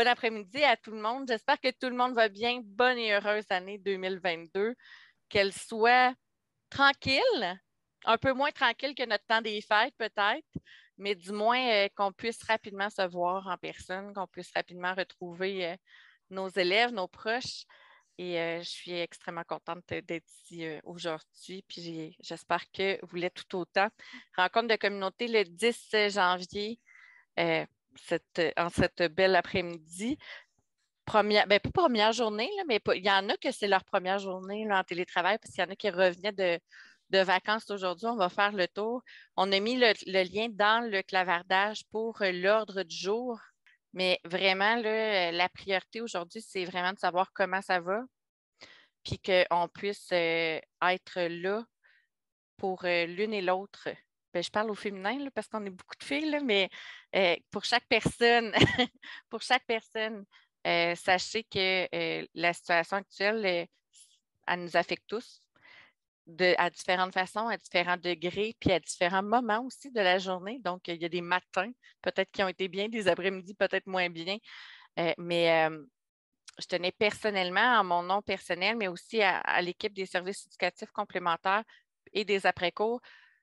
Bon après-midi à tout le monde. J'espère que tout le monde va bien. Bonne et heureuse année 2022. Qu'elle soit tranquille, un peu moins tranquille que notre temps des fêtes peut-être, mais du moins euh, qu'on puisse rapidement se voir en personne, qu'on puisse rapidement retrouver euh, nos élèves, nos proches. Et euh, je suis extrêmement contente d'être ici aujourd'hui. Puis j'espère que vous l'êtes tout autant. Rencontre de communauté le 10 janvier cette, euh, en cette belle après-midi. Première, ben, pas première journée, mais il y en a que c'est leur première journée en télétravail, parce qu'il y en a qui revenaient de, de vacances aujourd'hui. On va faire le tour. On a mis le, lien dans le clavardage pour euh, l'ordre du jour, mais vraiment, euh, la priorité aujourd'hui, c'est vraiment de savoir comment ça va, puis qu'on puisse être là pour l'une et l'autre. Ben, je parle au féminin parce qu'on est beaucoup de filles, mais euh, pour chaque personne, pour chaque personne, euh, sachez que euh, la situation actuelle, elle nous affecte tous à différentes façons, à différents degrés, puis à différents moments aussi de la journée. Donc, il y a des matins, peut-être qui ont été bien, des après-midi, peut-être moins bien. mais je tenais personnellement, à mon nom personnel, mais aussi à l'équipe des services éducatifs complémentaires et des après-cours,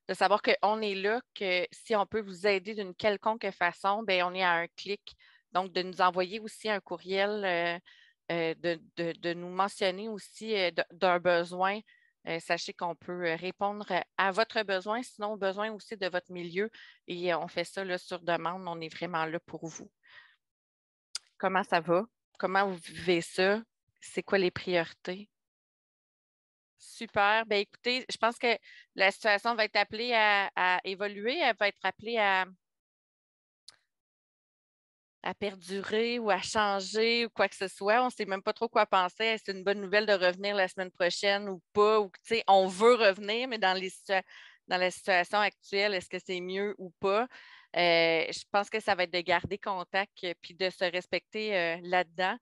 de savoir qu'on est là, que si on peut vous aider d'une quelconque façon, bien, on est à un clic. Donc, de nous envoyer aussi un courriel, euh, euh, de, nous mentionner aussi euh, d'un besoin. sachez qu'on peut répondre à votre besoin, sinon besoin aussi de votre milieu. Et on fait ça là, sur demande. On est vraiment là pour vous. Comment ça va? Comment vous vivez ça? C'est quoi les priorités? Super. Ben, écoutez, je pense que la situation va être appelée à, évoluer, elle va être appelée à, perdurer ou à changer ou quoi que ce soit. On ne sait même pas trop quoi penser. Est-ce c'est une bonne nouvelle de revenir la semaine prochaine ou pas? Ou, on veut revenir, mais dans, les dans la situation actuelle, est-ce que c'est mieux ou pas? Euh, je pense que ça va être de garder contact euh, puis de se respecter euh, là-dedans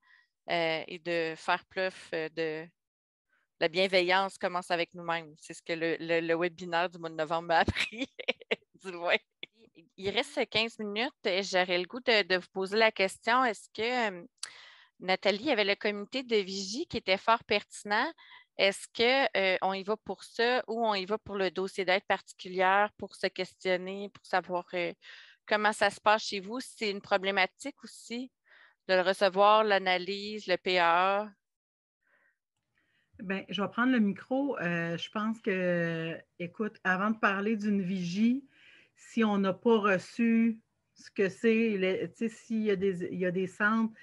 et de faire preuve de, la bienveillance commence avec nous-mêmes. C'est ce que le, webinaire du mois de novembre m'a appris, du moins. Il reste 15 minutes. et J'aurais le goût de, vous poser la question. Est-ce que il euh, Nathalie avait le comité de vigie qui était fort pertinent? Est-ce qu'on euh, y va pour ça ou on y va pour le dossier d'aide particulière pour se questionner, pour savoir euh, comment ça se passe chez vous? C'est une problématique aussi de le recevoir, l'analyse, le PA. Bien, je vais prendre le micro. Euh, je pense que, écoute, avant de parler d'une vigie, si on n'a pas reçu ce que c'est, s'il y, a il y a des centres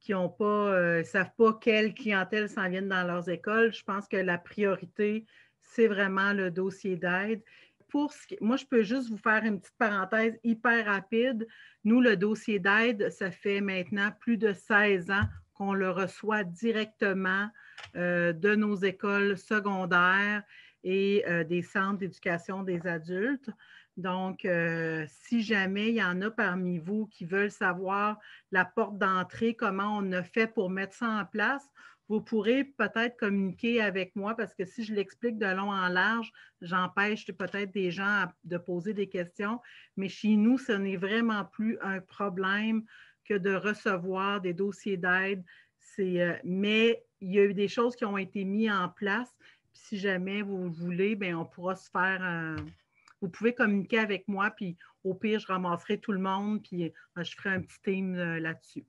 qui n'ont pas, euh, savent pas quelle clientèle s'en viennent dans leurs écoles, je pense que la priorité, c'est vraiment le dossier d'aide. Pour ce moi, je peux juste vous faire une petite parenthèse hyper rapide. Nous, le dossier d'aide, ça fait maintenant plus de 16 ans qu'on le reçoit directement euh, de nos écoles secondaires et euh, des centres d'éducation des adultes. Donc, euh, si jamais il y en a parmi vous qui veulent savoir la porte d'entrée, comment on a fait pour mettre ça en place, vous pourrez peut-être communiquer avec moi parce que si je l'explique de long en large, j'empêche peut-être des gens de poser des questions. Mais chez nous, ce n'est vraiment plus un problème que de recevoir des dossiers d'aide. Euh, mais il y a eu des choses qui ont été mises en place. si jamais vous voulez, ben, on pourra se faire. vous pouvez communiquer avec moi, puis au pire, je ramasserai tout le monde, puis euh, je ferai un petit team euh, là-dessus.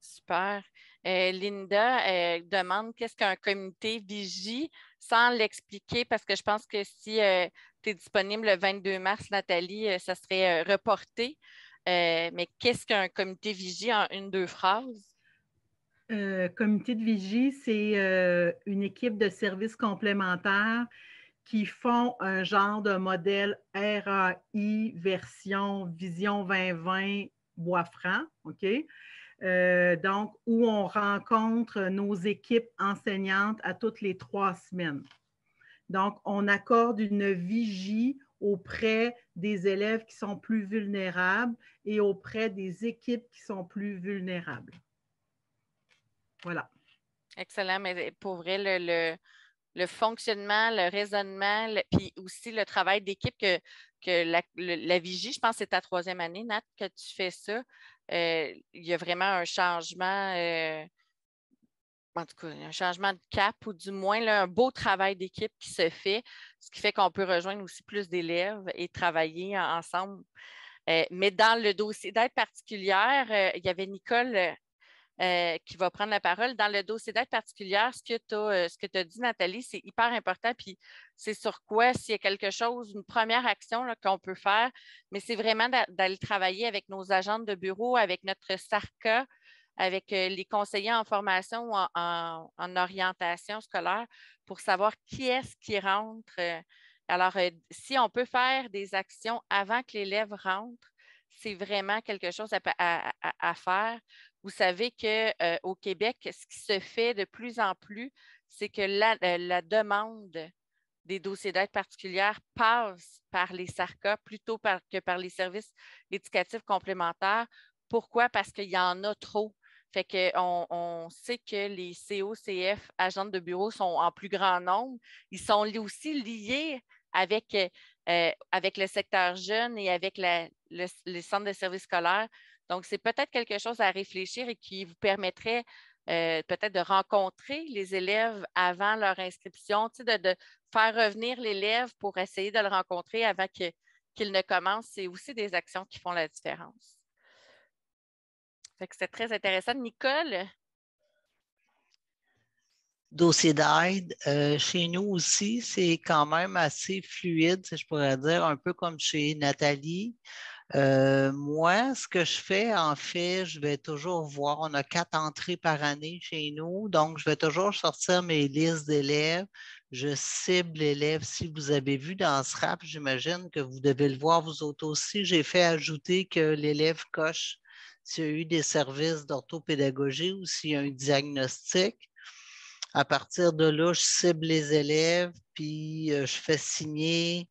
Super. Linda demande qu'est-ce qu'un comité vigie sans l'expliquer parce que je pense que si tu es disponible le 22 mars, Nathalie, ça serait reporté. Euh, mais qu'est-ce qu'un comité vigie en une, deux phrases? Euh, comité de vigie, c'est euh, une équipe de services complémentaires qui font un genre de modèle RAI version Vision 2020 Bois franc, OK? donc, où on rencontre nos équipes enseignantes à toutes les trois semaines. Donc, on accorde une vigie auprès des élèves qui sont plus vulnérables et auprès des équipes qui sont plus vulnérables. Voilà. Excellent, mais pour vrai, le, fonctionnement, le raisonnement, puis aussi le travail d'équipe que, la, la, Vigie, je pense que c'est ta troisième année, Nat, que tu fais ça. Euh, il y a vraiment un changement. Euh, en tout cas, un changement de cap ou du moins un beau travail d'équipe qui se fait, ce qui fait qu'on peut rejoindre aussi plus d'élèves et travailler ensemble. Euh, mais dans le dossier d'aide particulière, euh, il y avait Nicole euh, qui va prendre la parole. Dans le dossier d'aide particulière, ce que tu as, ce as dit, Nathalie, c'est hyper important. Puis c'est sur quoi, s'il y a quelque chose, une première action qu'on peut faire, mais c'est vraiment d'aller travailler avec nos agentes de bureau, avec notre SARCA, avec euh, les conseillers en formation ou en, orientation scolaire pour savoir qui est-ce qui rentre. Euh. Alors, euh, si on peut faire des actions avant que l'élève rentre, c'est vraiment quelque chose à, faire. Vous savez qu'au Québec, ce qui se fait de plus en plus, c'est que la, demande des dossiers d'aide particulière passe par les SARCA plutôt que par les services éducatifs complémentaires. Pourquoi? Parce qu'il y en a trop. Fait qu'on on sait que les COCF, agents de bureau, sont en plus grand nombre. Ils sont aussi liés avec, euh, euh, avec le secteur jeune et avec les centres de services scolaires. Donc, c'est peut-être quelque chose à réfléchir et qui vous permettrait euh, peut-être de rencontrer les élèves avant leur inscription, de, faire revenir l'élève pour essayer de le rencontrer avant qu'il ne commence. C'est aussi des actions qui font la différence. C'est très intéressant. Nicole? Dossier d'aide. Euh, chez nous aussi, c'est quand même assez fluide, si je pourrais dire, un peu comme chez Nathalie. Euh, moi, ce que je fais, en fait, je vais toujours voir, on a quatre entrées par année chez nous, donc je vais toujours sortir mes listes d'élèves. Je cible l'élève. Si vous avez vu dans ce rap, j'imagine que vous devez le voir vous autres aussi. J'ai fait ajouter que l'élève coche s'il y a eu des services d'orthopédagogie ou s'il y a un diagnostic. À partir de là, je cible les élèves, puis euh, je fais signer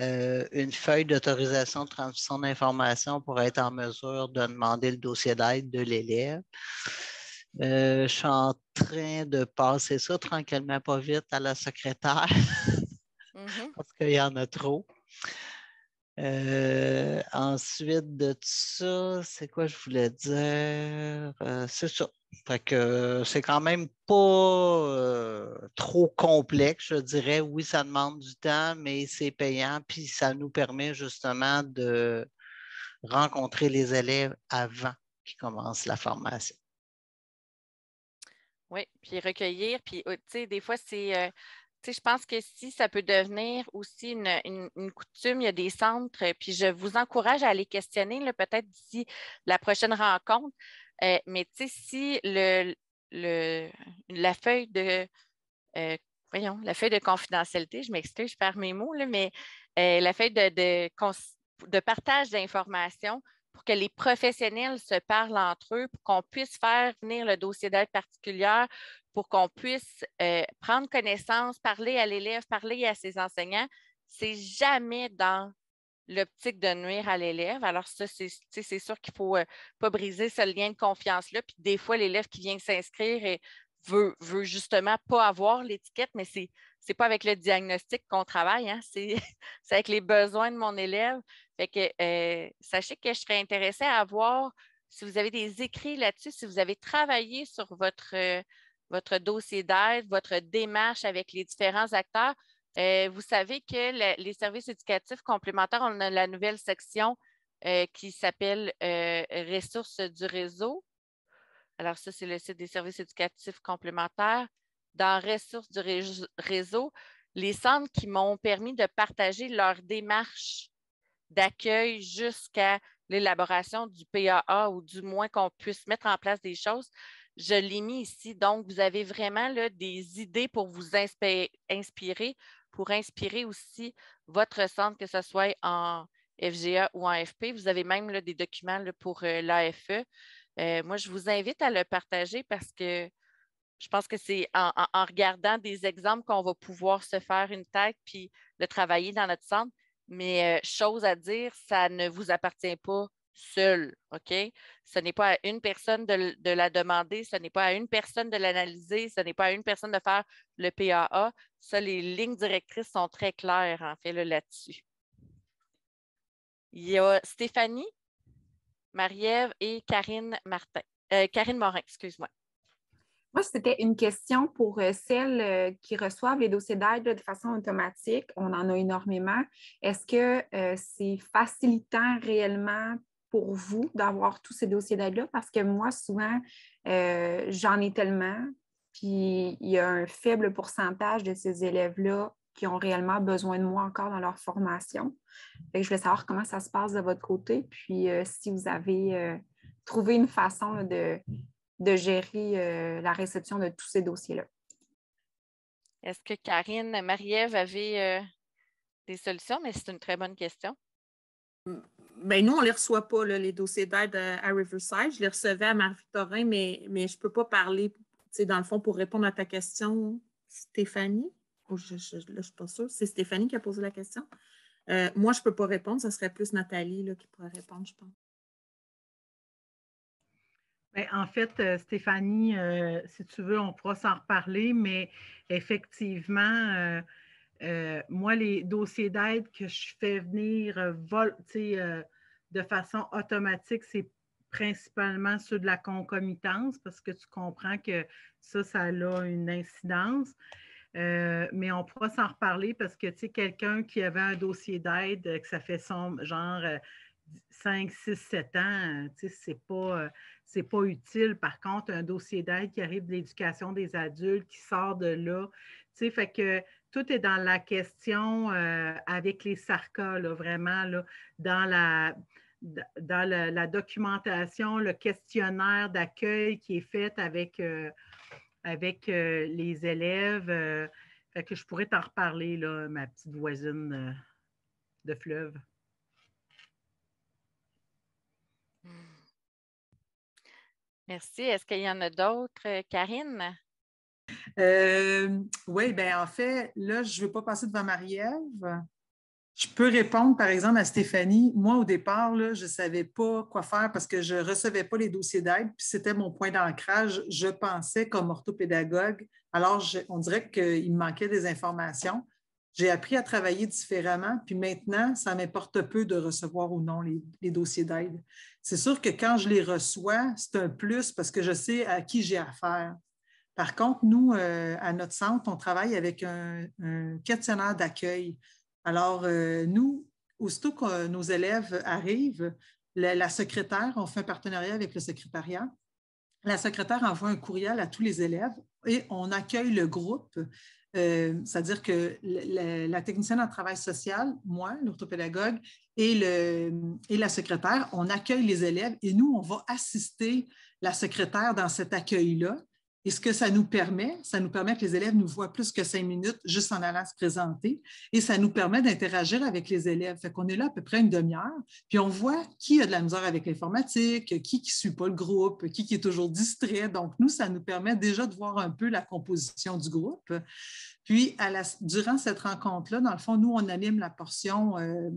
euh, une feuille d'autorisation de transmission d'information pour être en mesure de demander le dossier d'aide de l'élève. Euh, je suis en train de passer ça tranquillement, pas vite, à la secrétaire, mm-hmm. parce qu'il y en a trop. Euh, ensuite de ça, c'est quoi je voulais dire? Euh, c'est ça. Euh, c'est quand même pas trop complexe, je dirais. Oui, ça demande du temps, mais c'est payant, puis ça nous permet justement de rencontrer les élèves avant qu'ils commencent la formation. Oui, puis recueillir, puis oh, tu sais, des fois, c'est je pense que si ça peut devenir aussi une, coutume, il y a des centres, puis je vous encourage à les questionner peut-être d'ici la prochaine rencontre. Euh, mais si la feuille de euh, la feuille de confidentialité, je m'excuse, je perds mes mots, mais euh, la feuille de partage d'informations pour que les professionnels se parlent entre eux, pour qu'on puisse faire venir le dossier d'aide particulière, pour qu'on puisse euh, prendre connaissance, parler à l'élève, parler à ses enseignants. C'est jamais dans l'optique de nuire à l'élève. Alors, ça, c'est sûr qu'il ne faut euh, pas briser ce lien de confiance-là. Puis des fois, l'élève qui vient s'inscrire veut, veut justement pas avoir l'étiquette, mais c'est c'est pas avec le diagnostic qu'on travaille, hein, c'est avec les besoins de mon élève. Fait que, euh, sachez que je serais intéressée à voir si vous avez des écrits là-dessus, si vous avez travaillé sur votre, euh, dossier d'aide, votre démarche avec les différents acteurs. Euh, vous savez que les services éducatifs complémentaires, on a la nouvelle section qui s'appelle Ressources du réseau. Alors, ça, c'est le site des services éducatifs complémentaires dans Ressources du réseau les centres qui m'ont permis de partager leur démarche d'accueil jusqu'à l'élaboration du PAA ou du moins qu'on puisse mettre en place des choses. Je l'ai mis ici. Donc, vous avez vraiment là, des idées pour vous inspirer, pour inspirer aussi votre centre, que ce soit en FGA ou en FP. Vous avez même des documents pour euh, l'AFE. Euh, moi, je vous invite à le partager parce que je pense que c'est en, regardant des exemples qu'on va pouvoir se faire une tête puis le travailler dans notre centre. Mais euh, chose à dire, ça ne vous appartient pas seul, OK? Ce n'est pas à une personne de, la demander, ce n'est pas à une personne de l'analyser, ce n'est pas à une personne de faire le PAA. Ça, les lignes directrices sont très claires, en fait, là-dessus. Il y a Stéphanie, Marie-Ève et Karine Martin. Euh, Karine Morin, excuse-moi. Moi, c'était une question pour euh, celles euh, qui reçoivent les dossiers d'aide de façon automatique. On en a énormément. Est-ce que euh, c'est facilitant réellement pour vous d'avoir tous ces dossiers d'aide-là? Parce que moi, souvent, j'en ai tellement, puis il y a un faible pourcentage de ces élèves-là qui ont réellement besoin de moi encore dans leur formation. je voulais savoir comment ça se passe de votre côté, puis si vous avez trouvé une façon de, de gérer euh, la réception de tous ces dossiers-là. Est-ce que Karine, Marie-Ève avait euh, des solutions? Mais c'est une très bonne question. Mm, ben nous, on ne les reçoit pas, les dossiers d'aide à, Riverside. Je les recevais à Marie-Victorin, mais, mais je ne peux pas parler, dans le fond, pour répondre à ta question, Stéphanie. je, là, ne suis pas sûre. C'est Stéphanie qui a posé la question. Euh, moi, je ne peux pas répondre. Ce serait plus Nathalie qui pourrait répondre, je pense. Ben, en fait, euh, Stéphanie, euh, si tu veux, on pourra s'en reparler, mais effectivement, euh, moi, les dossiers d'aide que je fais venir de façon automatique, c'est principalement sur de la concomitance parce que tu comprends que ça, ça a une incidence. mais on pourra s'en reparler parce que, tu sais, quelqu'un qui avait un dossier d'aide, que ça fait son genre 5, 6, 7 ans, euh, tu sais, c'est pas, euh, c'est pas utile. Par contre, un dossier d'aide qui arrive de l'éducation des adultes, qui sort de là, fait que tout est dans la question euh, avec les SARCA, vraiment, dans la dans la, documentation, le questionnaire d'accueil qui est fait avec, avec les élèves. que je pourrais t'en reparler, là, ma petite voisine de fleuve. Merci. Est-ce qu'il y en a d'autres, euh, Karine? Euh, oui, bien, en fait, là, je ne veux pas passer devant Marie-Ève. Je peux répondre, par exemple, à Stéphanie. Moi, au départ, je ne savais pas quoi faire parce que je ne recevais pas les dossiers d'aide, puis c'était mon point d'ancrage. Je pensais comme orthopédagogue. Alors, on dirait qu'il me manquait des informations. J'ai appris à travailler différemment, puis maintenant, ça m'importe peu de recevoir ou non les, dossiers d'aide. C'est sûr que quand je les reçois, c'est un plus parce que je sais à qui j'ai affaire. Par contre, nous, euh, à notre centre, on travaille avec un, questionnaire d'accueil. Alors, euh, nous, aussitôt que euh, nos élèves arrivent, la, la, secrétaire, on fait un partenariat avec le secrétariat. La secrétaire envoie un courriel à tous les élèves et on accueille le groupe euh, c'est-à-dire que la, technicienne en travail social, moi, l'orthopédagogue et la secrétaire, on accueille les élèves et nous, on va assister la secrétaire dans cet accueil-là. Et ce que ça nous permet, ça nous permet que les élèves nous voient plus que cinq minutes juste en allant se présenter. Et ça nous permet d'interagir avec les élèves. Fait qu'on est là à peu près une demi-heure, puis on voit qui a de la misère avec l'informatique, qui ne suit pas le groupe, qui, qui est toujours distrait. Donc, nous, ça nous permet déjà de voir un peu la composition du groupe. Puis, durant cette rencontre-là, dans le fond, nous, on anime la portion euh,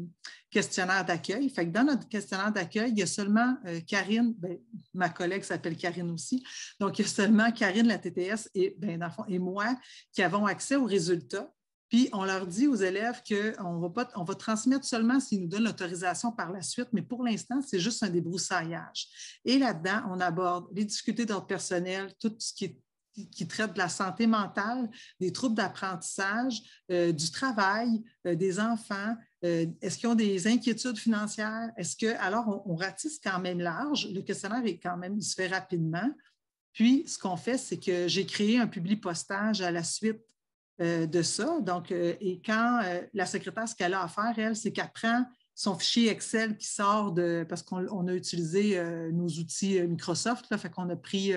questionnaire d'accueil. Fait dans notre questionnaire d'accueil, il y a seulement euh, Karine, ben, ma collègue s'appelle Karine aussi, donc il y a seulement Karine, la TTS, et, ben, et moi qui avons accès aux résultats. Puis, on leur dit aux élèves qu'on va, pas, on va transmettre seulement s'ils nous donnent l'autorisation par la suite, mais pour l'instant, c'est juste un débroussaillage. Et là-dedans, on aborde les difficultés d'ordre personnel, tout ce qui est qui, traite de la santé mentale, des troubles d'apprentissage, euh, du travail, euh, des enfants. Euh, est-ce qu'ils ont des inquiétudes financières? Est-ce que, alors, on, ratisse quand même large. Le questionnaire est quand même, il se fait rapidement. Puis, ce qu'on fait, c'est que j'ai créé un public postage à la suite de ça. Donc, et quand la secrétaire, ce qu'elle a à faire, elle, c'est qu'elle prend son fichier Excel qui sort de parce qu'on a utilisé nos outils Microsoft, là, fait qu'on a pris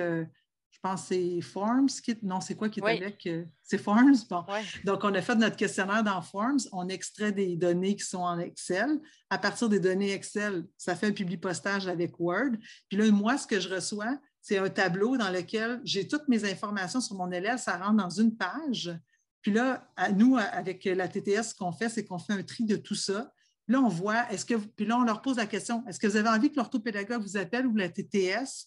je pense que c'est Forms qui non, c'est quoi qui est avec? Euh, c'est Forms, bon. Donc, on a fait notre questionnaire dans Forms, on extrait des données qui sont en Excel. À partir des données Excel, ça fait un publipostage avec Word. Puis là, moi, ce que je reçois, c'est un tableau dans lequel j'ai toutes mes informations sur mon élève, ça rentre dans une page. Puis là, nous, avec la TTS, ce qu'on fait, c'est qu'on fait un tri de tout ça. Là, on voit, est-ce que, puis là, on leur pose la question, est-ce que vous avez envie que l'orthopédagogue vous appelle ou la TTS?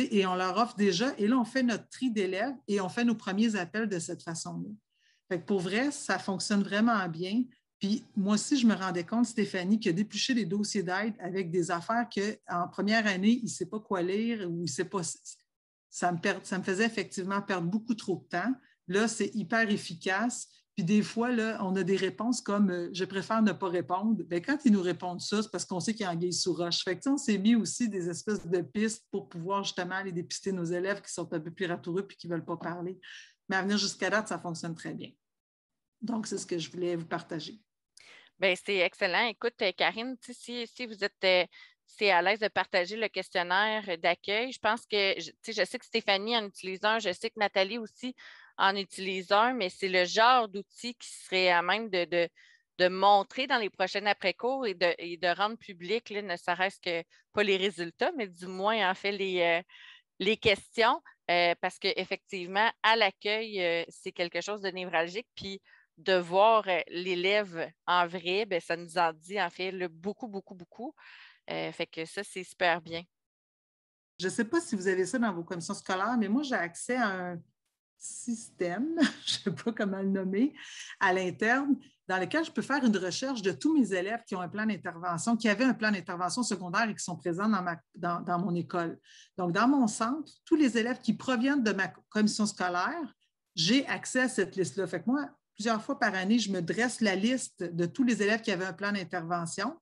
et on leur offre déjà. Et là, on fait notre tri d'élèves et on fait nos premiers appels de cette façon-là. pour vrai, ça fonctionne vraiment bien. Puis moi aussi, je me rendais compte, Stéphanie, que d'éplucher des dossiers d'aide avec des affaires qu'en première année, il ne sait pas quoi lire ou il sait pas. ça me faisait effectivement perdre beaucoup trop de temps. Là, c'est hyper efficace. Puis des fois, là, on a des réponses comme euh, je préfère ne pas répondre. Bien, quand ils nous répondent ça, c'est parce qu'on sait qu'il y a anguille sous roche. Fait que, on s'est mis aussi des espèces de pistes pour pouvoir justement aller dépister nos élèves qui sont un peu plus ratoureux puis qui ne veulent pas parler. Mais à venir jusqu'à date, ça fonctionne très bien. Donc, c'est ce que je voulais vous partager. Bien, c'est excellent. Écoute, euh, Karine, si, si vous êtes. Euh, à l'aise de partager le questionnaire d'accueil. Je pense que, tu sais, je sais que Stéphanie en utilise un, je sais que Nathalie aussi en utilisant, mais c'est le genre d'outil qui serait à même de, montrer dans les prochaines après-cours et de, rendre public, ne serait-ce que pas les résultats, mais du moins en fait les, euh, questions, euh, parce qu'effectivement, à l'accueil, euh, c'est quelque chose de névralgique. Puis de voir l'élève en vrai, ben, ça nous en dit en fait beaucoup, beaucoup, beaucoup. fait que ça, c'est super bien. Je ne sais pas si vous avez ça dans vos commissions scolaires, mais moi, j'ai accès à un système, je ne sais pas comment le nommer, à l'interne, dans lequel je peux faire une recherche de tous mes élèves qui ont un plan d'intervention, qui avaient un plan d'intervention secondaire et qui sont présents dans, dans, mon école. Donc, dans mon centre, tous les élèves qui proviennent de ma commission scolaire, j'ai accès à cette liste-là. Fait que moi, plusieurs fois par année, je me dresse la liste de tous les élèves qui avaient un plan d'intervention.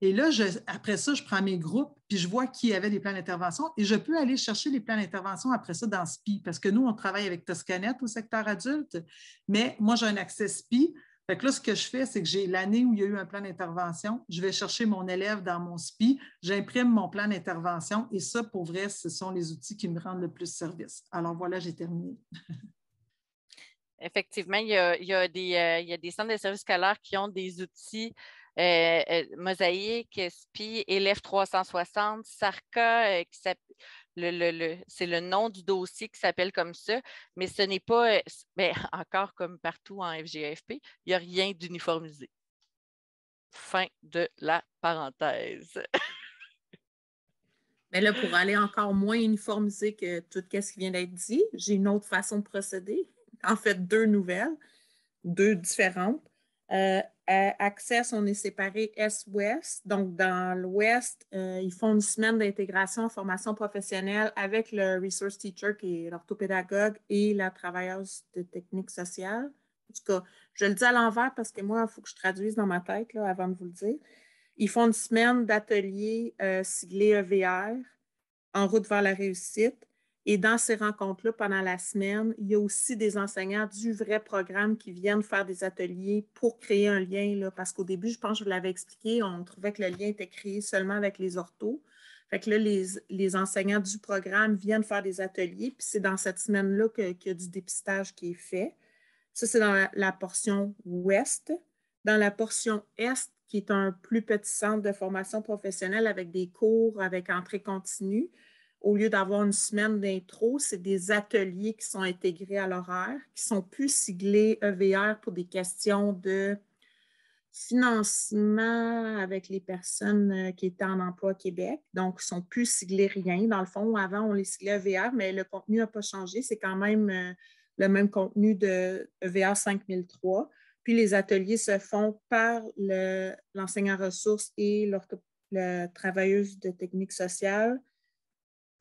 Et là, après ça, je prends mes groupes, puis je vois qui avait des plans d'intervention et je peux aller chercher les plans d'intervention après ça dans SPI, parce que nous, on travaille avec Toscanet au secteur adulte, mais moi, j'ai un accès SPI. Fait que là, ce que je fais, c'est que j'ai l'année où il y a eu un plan d'intervention, je vais chercher mon élève dans mon SPI, j'imprime mon plan d'intervention et ça, pour vrai, ce sont les outils qui me rendent le plus service. Alors voilà, j'ai terminé. Effectivement, il y, a, euh, des, centres de services scolaires qui ont des outils euh, euh, mosaïque, SPI, élève 360, SARCA, c'est le nom du dossier qui s'appelle comme ça, mais ce n'est pas, euh, ben, encore comme partout en FGFP, il n'y a rien d'uniformisé. Fin de la parenthèse. Mais là, pour aller encore moins uniformisé que tout ce qui vient d'être dit, j'ai une autre façon de procéder. En fait, deux nouvelles, deux différentes. Euh, euh, access, on est séparé Est-Ouest. Donc, dans l'Ouest, euh, ils font une semaine d'intégration, en formation professionnelle avec le Resource Teacher, qui est l'orthopédagogue, et la travailleuse de technique sociale. En tout cas, je le dis à l'envers parce que moi, il faut que je traduise dans ma tête avant de vous le dire. Ils font une semaine d'atelier euh, EVR en route vers la réussite. Et dans ces rencontres-là, pendant la semaine, il y a aussi des enseignants du vrai programme qui viennent faire des ateliers pour créer un lien. parce qu'au début, je pense que je vous l'avais expliqué, on trouvait que le lien était créé seulement avec les orthos. Fait que là, les, enseignants du programme viennent faire des ateliers, puis c'est dans cette semaine-là qu'il que y a du dépistage qui est fait. Ça, c'est dans la portion ouest. Dans la portion est, qui est un plus petit centre de formation professionnelle avec des cours avec entrée continue, au lieu d'avoir une semaine d'intro, c'est des ateliers qui sont intégrés à l'horaire, qui sont plus siglés EVR pour des questions de financement avec les personnes euh, qui étaient en emploi Québec. Donc, ils sont plus siglés rien. Dans le fond, avant, on les siglait EVR, mais le contenu n'a pas changé. C'est quand même euh, le même contenu de EVR 5003. Puis, les ateliers se font par l'enseignant ressources et le travailleuse de technique sociale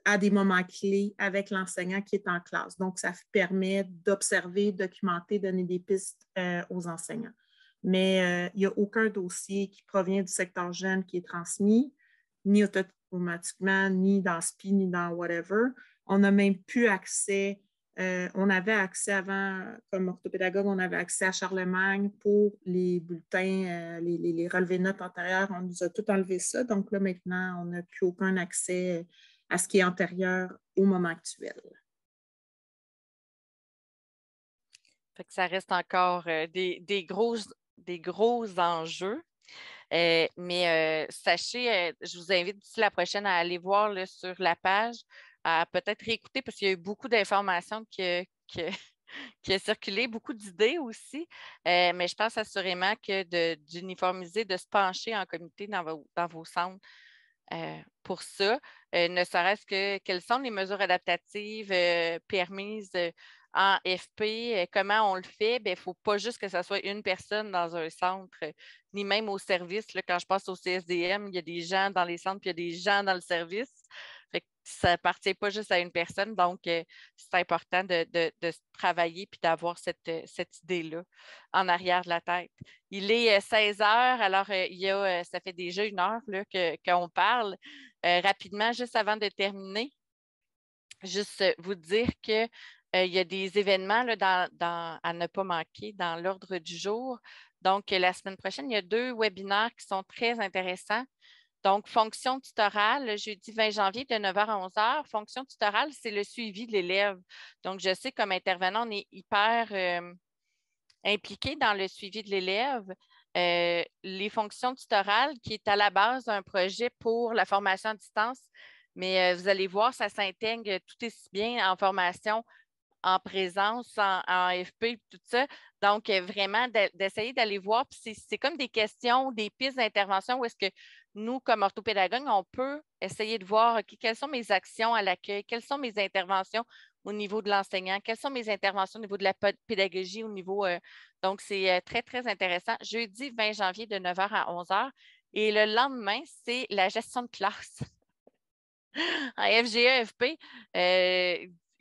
à des moments clés avec l'enseignant qui est en classe. Donc, ça permet d'observer, documenter, donner des pistes euh, aux enseignants. Mais euh, il n'y a aucun dossier qui provient du secteur jeune qui est transmis, ni automatiquement, ni dans SPI, ni dans whatever. On n'a même plus accès euh, on avait accès avant, comme orthopédagogue, on avait accès à Charlemagne pour les bulletins, les, les, relevés notes antérieurs. On nous a tout enlevé ça. Donc là, maintenant, on n'a plus aucun accès à ce qui est antérieur au moment actuel. ça reste encore euh, des, gros, des gros enjeux. Euh, mais euh, sachez, je vous invite d'ici la prochaine à aller voir sur la page, à peut-être réécouter parce qu'il y a eu beaucoup d'informations qui a circulé, beaucoup d'idées aussi, mais je pense assurément que d'uniformiser, de, se pencher en comité dans dans vos centres, euh, pour ça, euh, ne serait-ce que quelles sont les mesures adaptatives euh, permises en FP, comment on le fait, il ben, ne faut pas juste que ce soit une personne dans un centre, ni même au service. Là, quand je passe au CSDM, il y a des gens dans les centres, puis il y a des gens dans le service. Ça ne ça appartient pas juste à une personne. Donc, euh, c'est important de, travailler puis d'avoir euh, cette, idée-là en arrière de la tête. Il est 16 euh, heures, alors ça fait déjà une heure qu'on parle. rapidement, juste avant de terminer, juste vous dire que il y a des événements à ne pas manquer dans l'ordre du jour. Donc, la semaine prochaine, il y a deux webinaires qui sont très intéressants. Donc, fonction tutorale, jeudi 20 janvier de 9h à 11h. Fonction tutorale, c'est le suivi de l'élève. Donc, je sais comme intervenant, on est hyper euh, impliqué dans le suivi de l'élève. Euh, les fonctions tutorales, qui est à la base d'un projet pour la formation à distance, mais euh, vous allez voir, ça s'intègre tout aussi bien en formation en présence, en, en, FP, tout ça. Donc, vraiment, d'essayer d'aller voir. C'est comme des questions, des pistes d'intervention où est-ce que nous, comme orthopédagogues, on peut essayer de voir quelles sont mes actions à l'accueil, quelles sont mes interventions au niveau de l'enseignant, quelles sont mes interventions au niveau de la pédagogie, au niveau. Euh, donc, c'est euh, très, très intéressant. Jeudi 20 janvier de 9h à 11h. Et le lendemain, c'est la gestion de classe. À FGE,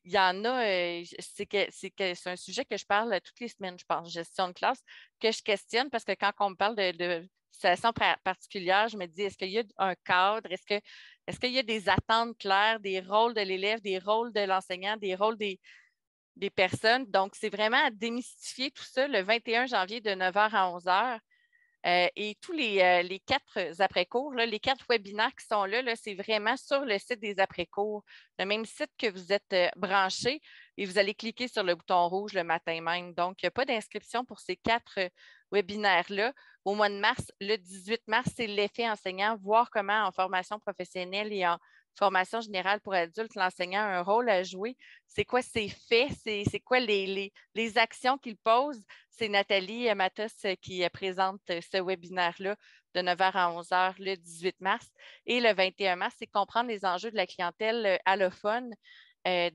il y en a, euh, c'est c'est un sujet que je parle euh, toutes les semaines, je pense, gestion de classe, que je questionne parce que quand on me parle de, de situation particulière, je me dis, est-ce qu'il y a un cadre? Est-ce que est-ce qu'il y a des attentes claires, des rôles de l'élève, des rôles de l'enseignant, des rôles des, des personnes? Donc, c'est vraiment à démystifier tout ça le 21 janvier de 9h à 11h. Euh, et tous les, euh, les quatre après-cours, les quatre webinaires qui sont là, c'est vraiment sur le site des après-cours, le même site que vous êtes euh, branché et vous allez cliquer sur le bouton rouge le matin même. Donc, il n'y a pas d'inscription pour ces quatre webinaires-là. Au mois de mars, le 18 mars, c'est l'effet enseignant, voir comment en formation professionnelle et en formation générale pour adultes, l'enseignant a un rôle à jouer. C'est quoi ses faits? C'est quoi les, actions qu'il pose? C'est Nathalie Matos euh, qui euh, présente euh, ce webinaire-là de 9h à 11h le 18 mars. Et le 21 mars, c'est comprendre les enjeux de la clientèle allophone.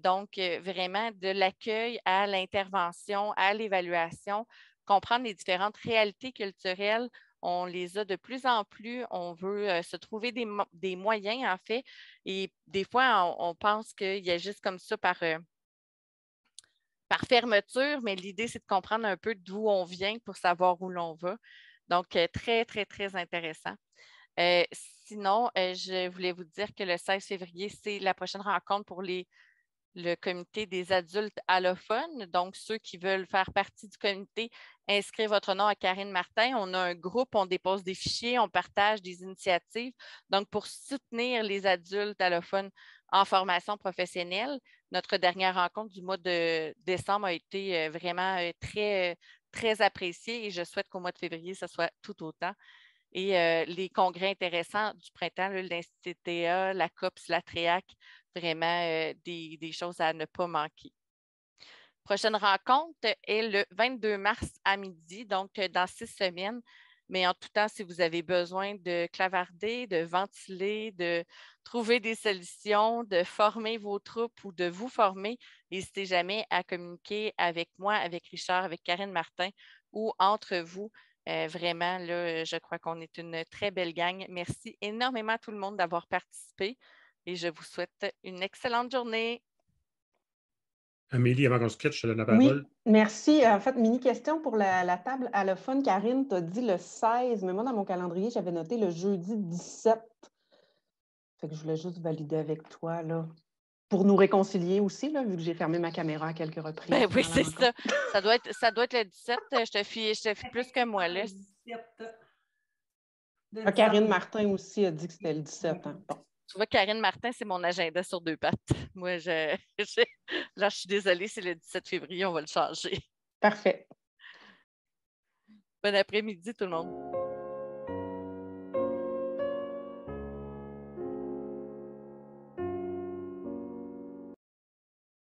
donc, vraiment de l'accueil à l'intervention, à l'évaluation, comprendre les différentes réalités culturelles on les a de plus en plus. On veut euh, se trouver des, moyens, en fait. Et des fois, on, pense qu'il y a juste comme ça par, euh, par fermeture, mais l'idée, c'est de comprendre un peu d'où on vient pour savoir où l'on va. Donc, euh, très, très, très intéressant. sinon, je voulais vous dire que le 16 février, c'est la prochaine rencontre pour les le comité des adultes allophones. Donc, ceux qui veulent faire partie du comité, inscrivez votre nom à Karine Martin. On a un groupe, on dépose des fichiers, on partage des initiatives. Donc, pour soutenir les adultes allophones en formation professionnelle, notre dernière rencontre du mois de décembre a été euh, vraiment euh, très, euh, très appréciée et je souhaite qu'au mois de février, ça soit tout autant. Et euh, les congrès intéressants du printemps, l'Institut la COPS, la TREAC, vraiment euh, des, choses à ne pas manquer. Prochaine rencontre est le 22 mars à midi, donc euh, dans six semaines. Mais en tout temps, si vous avez besoin de clavarder, de ventiler, de trouver des solutions, de former vos troupes ou de vous former, n'hésitez jamais à communiquer avec moi, avec Richard, avec Karine Martin ou entre vous euh, vraiment, là, je crois qu'on est une très belle gang. Merci énormément à tout le monde d'avoir participé et je vous souhaite une excellente journée. Amélie, avant qu'on se quitte, je te donne la parole. merci. Euh, en fait, mini question pour la, la table allophone. Karine, tu as dit le 16, mais moi, dans mon calendrier, j'avais noté le jeudi 17. Fait que je voulais juste valider avec toi, là pour nous réconcilier aussi, là, vu que j'ai fermé ma caméra à quelques reprises. Ben oui, c'est ça. Ça doit, être, ça doit être le 17. Euh, je te fie, je te plus que moi. Là. Ah, Karine Martin aussi a dit que c'était le 17. Hein. Bon. Tu vois, Karine Martin, c'est mon agenda sur deux pattes. Moi, je suis désolée, c'est le 17 février, on va le changer. Parfait. Bon après-midi, tout le monde.